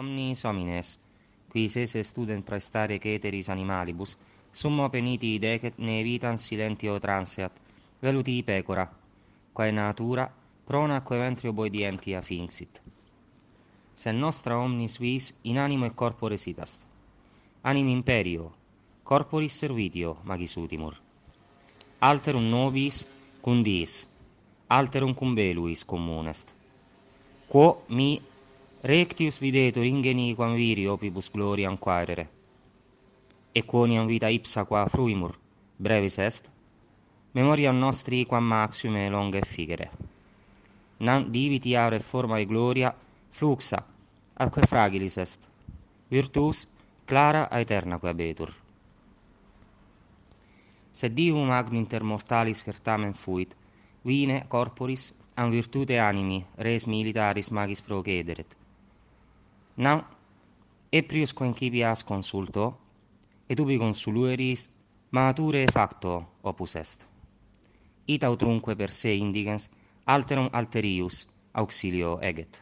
omnis homines, qui sese student praestare ceteris animalibus, summo peniti decet ne vitam silentio transeat, veluti pecora, quae natura prona quae ventri obodientia finxit. Sen nostra omnis vis in animo et corpore sitast. Animi imperio, corporis servitio, magis utimur. Alterum nobis, cum alterum cum veluis, cum Quo mi rectius videtur ingeni quam viri opibus gloriam quaerere. E quoniam vita ipsa qua fruimur, brevis est, memoriam nostri quam maxime longe figere. Nam diviti aure forma e gloria, fluxa, atque fragilis est, virtus clara aeterna qua abetur. Sed divum magnum inter mortalis certamen fuit, vine corporis an virtute animi res militaris magis procederet – Nam e prius coincipias consulto et ubi consulueris mature facto opus est. Ita utrunque per se indigens alterum alterius auxilio eget.